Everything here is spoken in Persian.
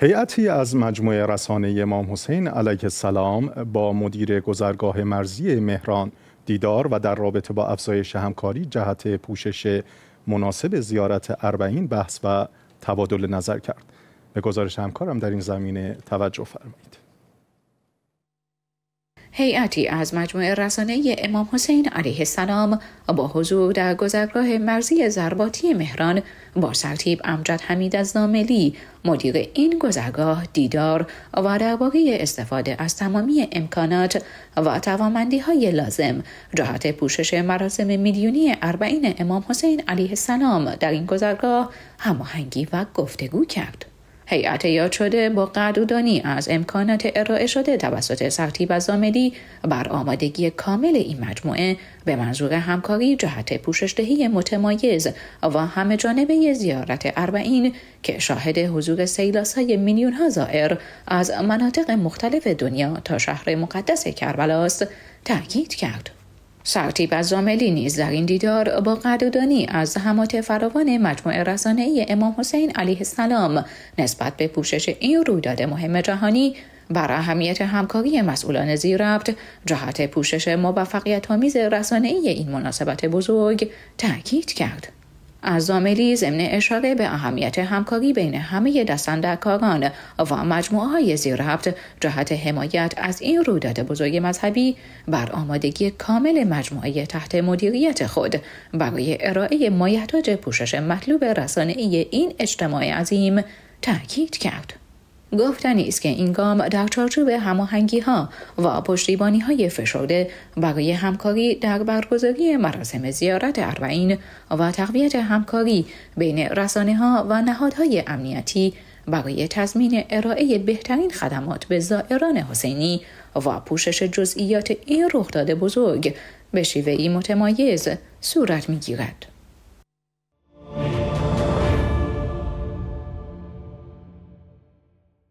هیئتی از مجموعه رسانه امام حسین علیه السلام با مدیر گذرگاه مرزی مهران دیدار و در رابطه با افزایش همکاری جهت پوشش مناسب زیارت اربعین بحث و تبادل نظر کرد به گزارش همکارم در این زمینه توجه فرمایید هیئتی از مجموعه رسانه امام حسین علیه السلام با حضور در گذرگاه مرزی زرباتی مهران با سرتیب امجد حمید از ناملی مدیر این گذرگاه دیدار و درباره استفاده از تمامی امکانات و توامندی های لازم جهت پوشش مراسم میلیونی اربعین امام حسین علیه السلام در این گذرگاه هماهنگی و گفتگو کرد. هیئت یاد شده با قدردانی از امکانات ارائه شده توسط سختی و زامدی بر آمادگی کامل این مجموعه به منظور همکاری جهت پوششدهی متمایز و همه جانبه زیارت اربعین که شاهد حضور سیلاس های ها زائر از مناطق مختلف دنیا تا شهر مقدس کربلاست تأکید کرد. سرتیب از زاملی نیز در این دیدار با قدردانی از همات فراوان مجموعه ای امام حسین علیه السلام نسبت به پوشش این رویداد مهم جهانی بر اهمیت همکاری مسئولان زیربط جهت پوشش موفقیت آمیز ای این مناسبت بزرگ تاکید کرد. از ضمن اشاره به اهمیت همکاری بین همه دستاندرکاران و مجموعه های زیر جهت حمایت از این رویداد بزرگ مذهبی بر آمادگی کامل مجموعه تحت مدیریت خود برای ارائه مایحتاج پوشش مطلوب ای این اجتماع عظیم تاکید کرد. گفتنی است که این گام در چارچوب هماهنگی ها و پشتیبانی های فشرده برای همکاری در برگزاری مراسم زیارت اربعین و تقویت همکاری بین رسانه ها و نهادهای امنیتی برای تضمین ارائه بهترین خدمات به زائران حسینی و پوشش جزئیات این رخداد بزرگ به شیوهی متمایز صورت میگیرد.